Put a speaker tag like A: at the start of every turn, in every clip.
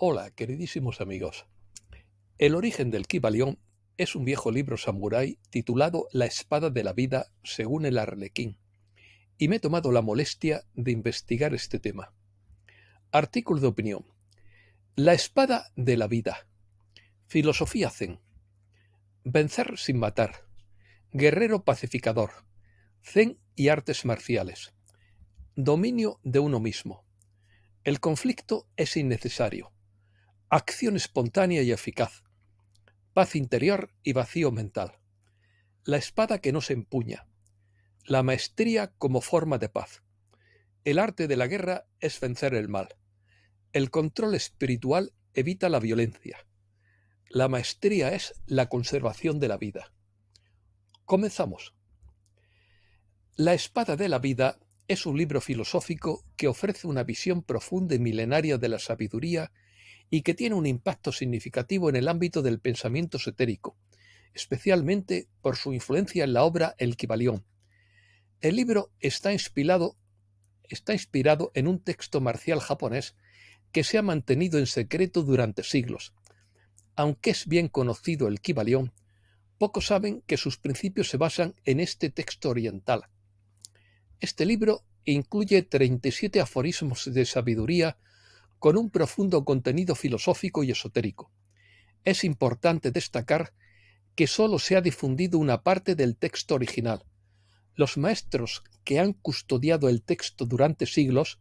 A: Hola, queridísimos amigos. El origen del Kibalión es un viejo libro samurái titulado La espada de la vida según el Arlequín, y me he tomado la molestia de investigar este tema. Artículo de opinión. La espada de la vida. Filosofía Zen. Vencer sin matar. Guerrero pacificador. Zen y artes marciales. Dominio de uno mismo. El conflicto es innecesario acción espontánea y eficaz, paz interior y vacío mental, la espada que no se empuña, la maestría como forma de paz. El arte de la guerra es vencer el mal. El control espiritual evita la violencia. La maestría es la conservación de la vida. Comenzamos. La espada de la vida es un libro filosófico que ofrece una visión profunda y milenaria de la sabiduría y que tiene un impacto significativo en el ámbito del pensamiento esotérico, especialmente por su influencia en la obra El Kibalión. El libro está inspirado, está inspirado en un texto marcial japonés que se ha mantenido en secreto durante siglos. Aunque es bien conocido el Kibalión, pocos saben que sus principios se basan en este texto oriental. Este libro incluye 37 aforismos de sabiduría con un profundo contenido filosófico y esotérico. Es importante destacar que sólo se ha difundido una parte del texto original. Los maestros que han custodiado el texto durante siglos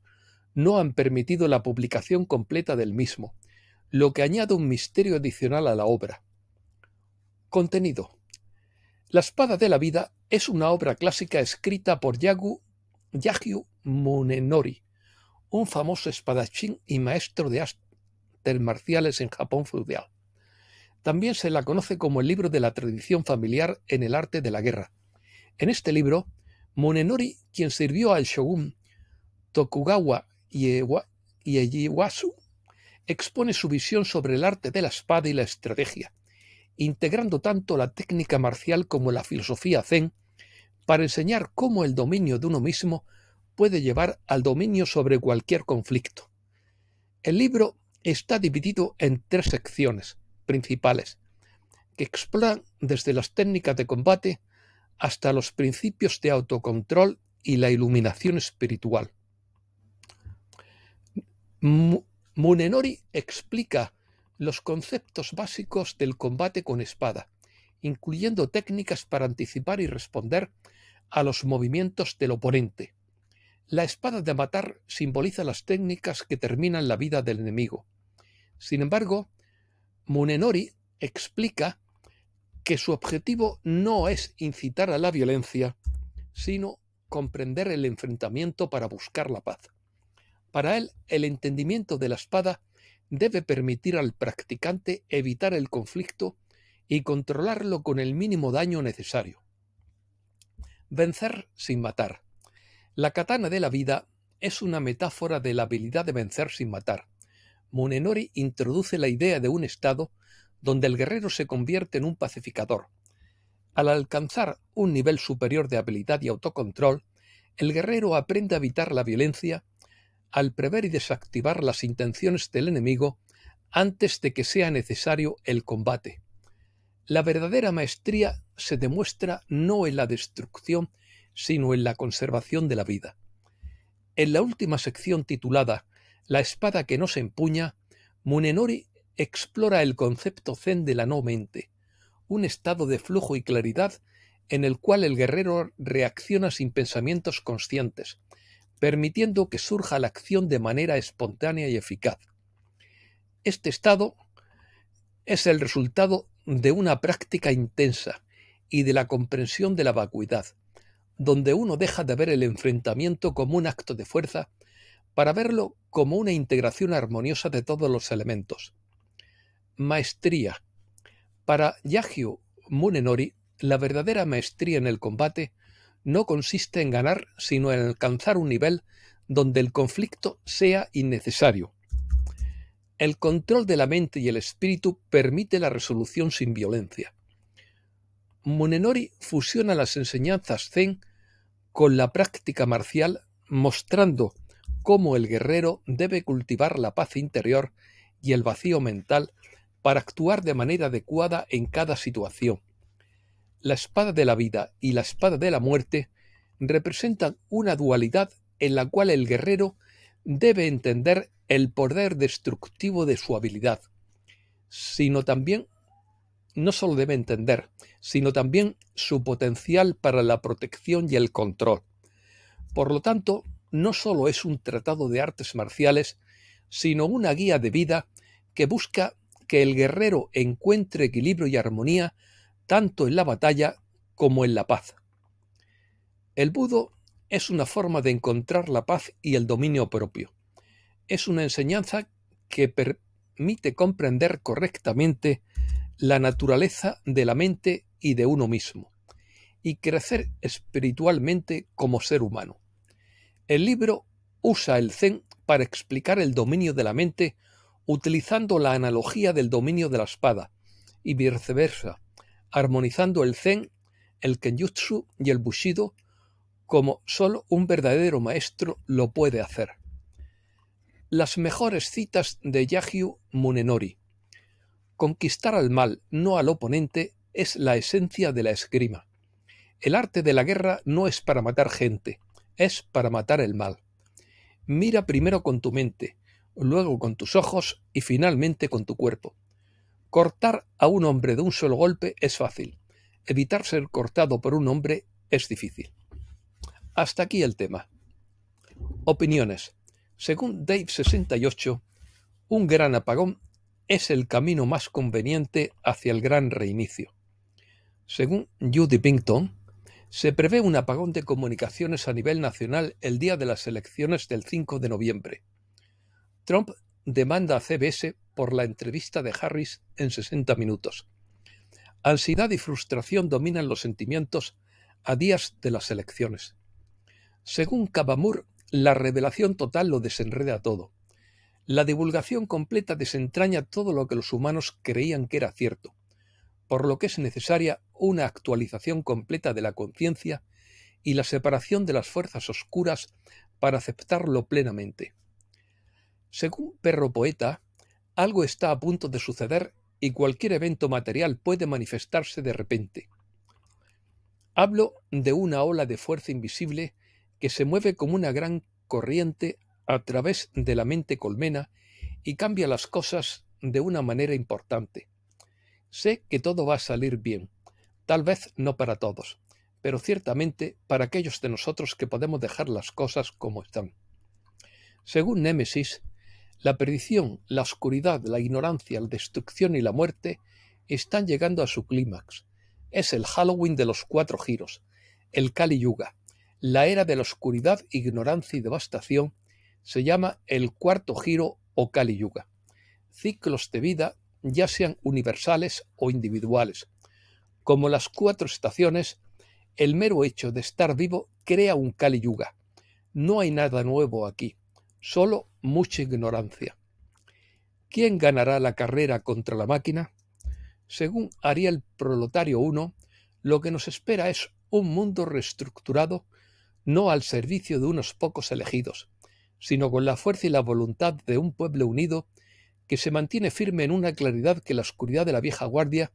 A: no han permitido la publicación completa del mismo, lo que añade un misterio adicional a la obra. Contenido. La espada de la vida es una obra clásica escrita por Yagu, Yagyu Munenori, un famoso espadachín y maestro de artes marciales en Japón feudal. También se la conoce como el libro de la tradición familiar en el arte de la guerra. En este libro, Monenori, quien sirvió al shogun Tokugawa Ieyasu, expone su visión sobre el arte de la espada y la estrategia, integrando tanto la técnica marcial como la filosofía zen para enseñar cómo el dominio de uno mismo puede llevar al dominio sobre cualquier conflicto. El libro está dividido en tres secciones principales, que exploran desde las técnicas de combate hasta los principios de autocontrol y la iluminación espiritual. Munenori explica los conceptos básicos del combate con espada, incluyendo técnicas para anticipar y responder a los movimientos del oponente, la espada de matar simboliza las técnicas que terminan la vida del enemigo. Sin embargo, Munenori explica que su objetivo no es incitar a la violencia, sino comprender el enfrentamiento para buscar la paz. Para él, el entendimiento de la espada debe permitir al practicante evitar el conflicto y controlarlo con el mínimo daño necesario. Vencer sin matar la katana de la vida es una metáfora de la habilidad de vencer sin matar. Munenori introduce la idea de un estado donde el guerrero se convierte en un pacificador. Al alcanzar un nivel superior de habilidad y autocontrol, el guerrero aprende a evitar la violencia al prever y desactivar las intenciones del enemigo antes de que sea necesario el combate. La verdadera maestría se demuestra no en la destrucción, sino en la conservación de la vida. En la última sección titulada La espada que no se empuña, Munenori explora el concepto zen de la no mente, un estado de flujo y claridad en el cual el guerrero reacciona sin pensamientos conscientes, permitiendo que surja la acción de manera espontánea y eficaz. Este estado es el resultado de una práctica intensa y de la comprensión de la vacuidad, donde uno deja de ver el enfrentamiento como un acto de fuerza para verlo como una integración armoniosa de todos los elementos. Maestría. Para Yagyu Munenori, la verdadera maestría en el combate no consiste en ganar, sino en alcanzar un nivel donde el conflicto sea innecesario. El control de la mente y el espíritu permite la resolución sin violencia. Munenori fusiona las enseñanzas zen con la práctica marcial, mostrando cómo el guerrero debe cultivar la paz interior y el vacío mental para actuar de manera adecuada en cada situación. La espada de la vida y la espada de la muerte representan una dualidad en la cual el guerrero debe entender el poder destructivo de su habilidad, sino también no solo debe entender, sino también su potencial para la protección y el control. Por lo tanto, no solo es un tratado de artes marciales, sino una guía de vida que busca que el guerrero encuentre equilibrio y armonía tanto en la batalla como en la paz. El budo es una forma de encontrar la paz y el dominio propio. Es una enseñanza que permite comprender correctamente la naturaleza de la mente y de uno mismo, y crecer espiritualmente como ser humano. El libro usa el zen para explicar el dominio de la mente utilizando la analogía del dominio de la espada, y viceversa, armonizando el zen, el kenjutsu y el bushido como solo un verdadero maestro lo puede hacer. Las mejores citas de Yagyu Munenori Conquistar al mal, no al oponente, es la esencia de la esgrima. El arte de la guerra no es para matar gente, es para matar el mal. Mira primero con tu mente, luego con tus ojos y finalmente con tu cuerpo. Cortar a un hombre de un solo golpe es fácil. Evitar ser cortado por un hombre es difícil. Hasta aquí el tema. Opiniones. Según Dave68, un gran apagón es el camino más conveniente hacia el gran reinicio. Según Judy Pinkton, se prevé un apagón de comunicaciones a nivel nacional el día de las elecciones del 5 de noviembre. Trump demanda a CBS por la entrevista de Harris en 60 minutos. Ansiedad y frustración dominan los sentimientos a días de las elecciones. Según Cavamur, la revelación total lo desenreda todo. La divulgación completa desentraña todo lo que los humanos creían que era cierto, por lo que es necesaria una actualización completa de la conciencia y la separación de las fuerzas oscuras para aceptarlo plenamente. Según Perro Poeta, algo está a punto de suceder y cualquier evento material puede manifestarse de repente. Hablo de una ola de fuerza invisible que se mueve como una gran corriente a través de la mente colmena y cambia las cosas de una manera importante. Sé que todo va a salir bien, tal vez no para todos, pero ciertamente para aquellos de nosotros que podemos dejar las cosas como están. Según Némesis, la perdición, la oscuridad, la ignorancia, la destrucción y la muerte están llegando a su clímax. Es el Halloween de los cuatro giros, el Kali Yuga, la era de la oscuridad, ignorancia y devastación se llama el cuarto giro o Kali Yuga. Ciclos de vida ya sean universales o individuales. Como las cuatro estaciones, el mero hecho de estar vivo crea un Kali Yuga. No hay nada nuevo aquí, solo mucha ignorancia. ¿Quién ganará la carrera contra la máquina? Según Ariel Proletario 1, lo que nos espera es un mundo reestructurado, no al servicio de unos pocos elegidos, sino con la fuerza y la voluntad de un pueblo unido que se mantiene firme en una claridad que la oscuridad de la vieja guardia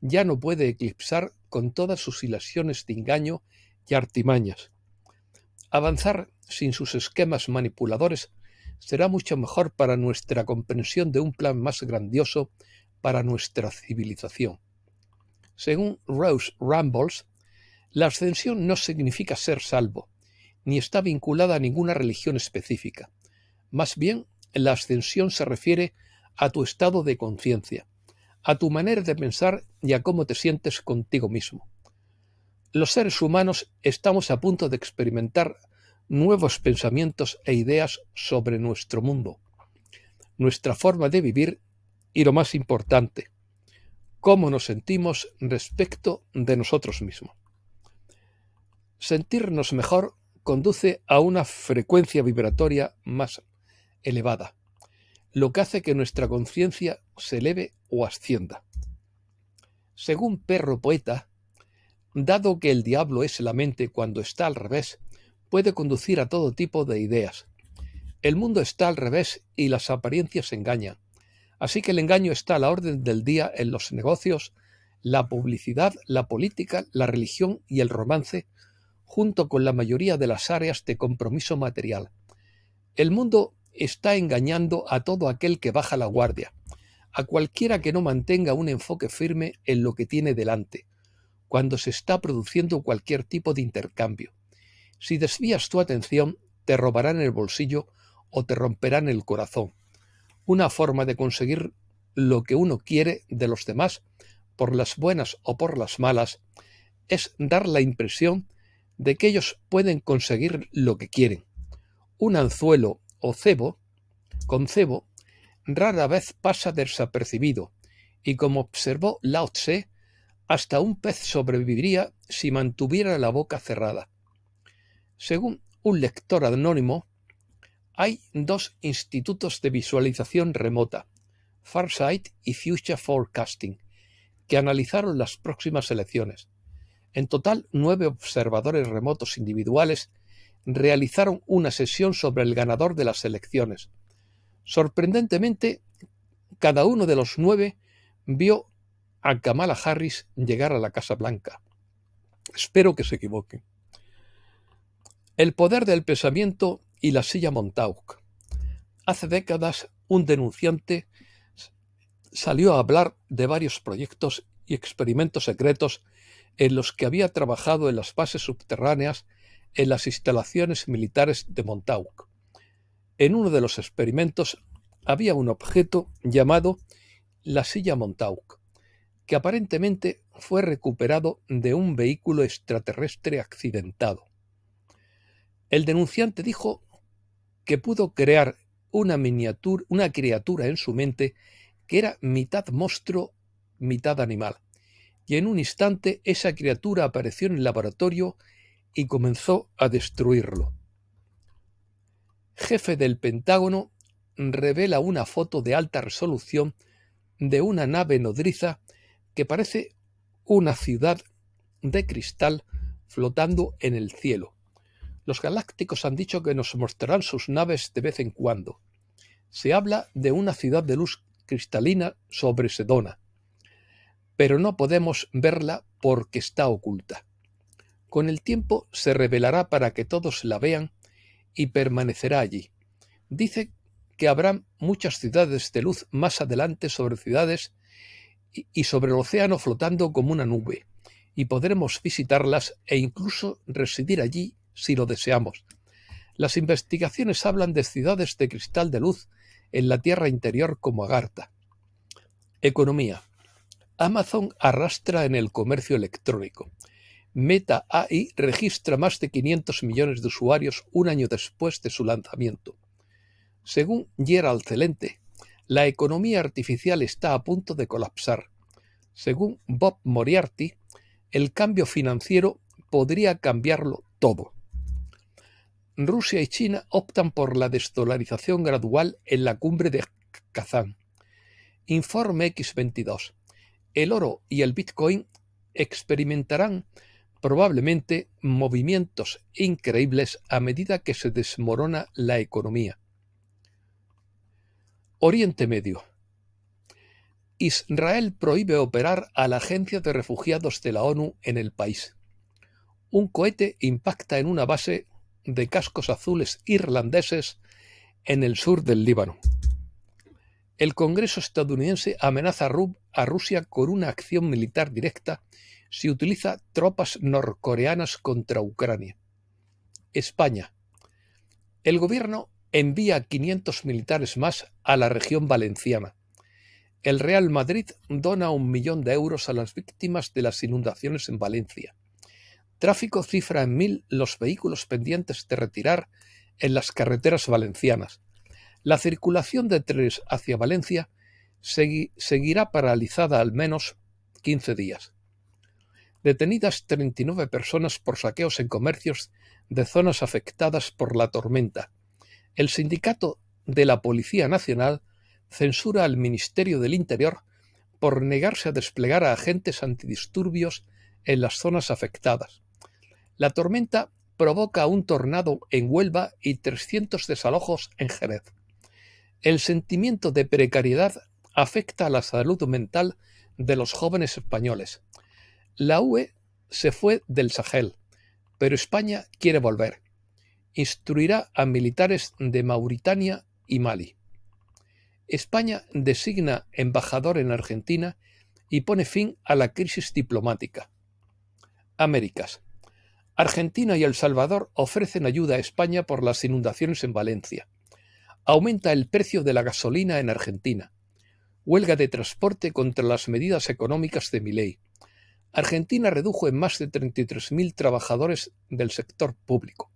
A: ya no puede eclipsar con todas sus ilusiones de engaño y artimañas. Avanzar sin sus esquemas manipuladores será mucho mejor para nuestra comprensión de un plan más grandioso para nuestra civilización. Según Rose Rambles, la ascensión no significa ser salvo, ni está vinculada a ninguna religión específica. Más bien, la ascensión se refiere a tu estado de conciencia, a tu manera de pensar y a cómo te sientes contigo mismo. Los seres humanos estamos a punto de experimentar nuevos pensamientos e ideas sobre nuestro mundo, nuestra forma de vivir y lo más importante, cómo nos sentimos respecto de nosotros mismos. Sentirnos mejor conduce a una frecuencia vibratoria más elevada, lo que hace que nuestra conciencia se eleve o ascienda. Según Perro Poeta, dado que el diablo es la mente cuando está al revés, puede conducir a todo tipo de ideas. El mundo está al revés y las apariencias engañan. Así que el engaño está a la orden del día en los negocios, la publicidad, la política, la religión y el romance, junto con la mayoría de las áreas de compromiso material. El mundo está engañando a todo aquel que baja la guardia, a cualquiera que no mantenga un enfoque firme en lo que tiene delante, cuando se está produciendo cualquier tipo de intercambio. Si desvías tu atención, te robarán el bolsillo o te romperán el corazón. Una forma de conseguir lo que uno quiere de los demás, por las buenas o por las malas, es dar la impresión de que ellos pueden conseguir lo que quieren. Un anzuelo o cebo, con cebo, rara vez pasa desapercibido, y como observó Lao Tse, hasta un pez sobreviviría si mantuviera la boca cerrada. Según un lector anónimo, hay dos institutos de visualización remota, Farsight y Future Forecasting, que analizaron las próximas elecciones. En total, nueve observadores remotos individuales realizaron una sesión sobre el ganador de las elecciones. Sorprendentemente, cada uno de los nueve vio a Kamala Harris llegar a la Casa Blanca. Espero que se equivoque. El poder del pensamiento y la silla Montauk. Hace décadas, un denunciante salió a hablar de varios proyectos y experimentos secretos en los que había trabajado en las bases subterráneas en las instalaciones militares de Montauk. En uno de los experimentos había un objeto llamado la silla Montauk, que aparentemente fue recuperado de un vehículo extraterrestre accidentado. El denunciante dijo que pudo crear una miniatura, una criatura en su mente que era mitad monstruo, mitad animal, y en un instante esa criatura apareció en el laboratorio y comenzó a destruirlo. Jefe del Pentágono revela una foto de alta resolución de una nave nodriza que parece una ciudad de cristal flotando en el cielo. Los galácticos han dicho que nos mostrarán sus naves de vez en cuando. Se habla de una ciudad de luz cristalina sobre Sedona, pero no podemos verla porque está oculta. Con el tiempo se revelará para que todos la vean y permanecerá allí. Dice que habrá muchas ciudades de luz más adelante sobre ciudades y sobre el océano flotando como una nube, y podremos visitarlas e incluso residir allí si lo deseamos. Las investigaciones hablan de ciudades de cristal de luz en la tierra interior como Agartha. Economía. Amazon arrastra en el comercio electrónico. Meta AI registra más de 500 millones de usuarios un año después de su lanzamiento. Según Gerald Celente, la economía artificial está a punto de colapsar. Según Bob Moriarty, el cambio financiero podría cambiarlo todo. Rusia y China optan por la desdolarización gradual en la cumbre de Kazán. Informe X22 el oro y el Bitcoin experimentarán probablemente movimientos increíbles a medida que se desmorona la economía. Oriente Medio. Israel prohíbe operar a la Agencia de Refugiados de la ONU en el país. Un cohete impacta en una base de cascos azules irlandeses en el sur del Líbano el Congreso estadounidense amenaza a, Rusia con una acción militar directa si utiliza tropas norcoreanas contra Ucrania. España. El gobierno envía 500 militares más a la región valenciana. El Real Madrid dona un millón de euros a las víctimas de las inundaciones en Valencia. Tráfico cifra en mil los vehículos pendientes de retirar en las carreteras valencianas. La circulación de trenes hacia Valencia seguirá paralizada al menos 15 días. Detenidas 39 personas por saqueos en comercios de zonas afectadas por la tormenta. El sindicato de la Policía Nacional censura al Ministerio del Interior por negarse a desplegar a agentes antidisturbios en las zonas afectadas. La tormenta provoca un tornado en Huelva y 300 desalojos en Jerez. El sentimiento de precariedad afecta a la salud mental de los jóvenes españoles. La UE se fue del Sahel, pero España quiere volver. Instruirá a militares de Mauritania y Mali. España designa embajador en Argentina y pone fin a la crisis diplomática. Américas. Argentina y El Salvador ofrecen ayuda a España por las inundaciones en Valencia aumenta el precio de la gasolina en Argentina. Huelga de transporte contra las medidas económicas de Miley. Argentina redujo en más de 33.000 trabajadores del sector público.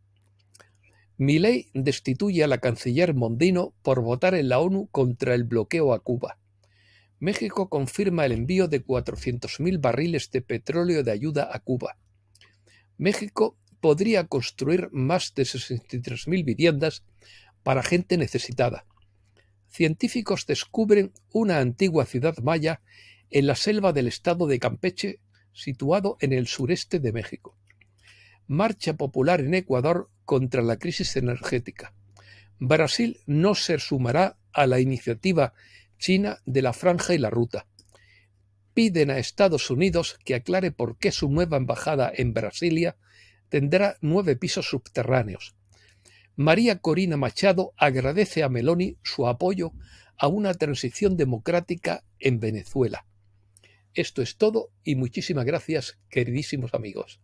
A: Milei destituye a la canciller Mondino por votar en la ONU contra el bloqueo a Cuba. México confirma el envío de 400.000 barriles de petróleo de ayuda a Cuba. México podría construir más de 63.000 viviendas para gente necesitada. Científicos descubren una antigua ciudad maya en la selva del estado de Campeche, situado en el sureste de México. Marcha popular en Ecuador contra la crisis energética. Brasil no se sumará a la iniciativa china de la franja y la ruta. Piden a Estados Unidos que aclare por qué su nueva embajada en Brasilia tendrá nueve pisos subterráneos. María Corina Machado agradece a Meloni su apoyo a una transición democrática en Venezuela. Esto es todo y muchísimas gracias, queridísimos amigos.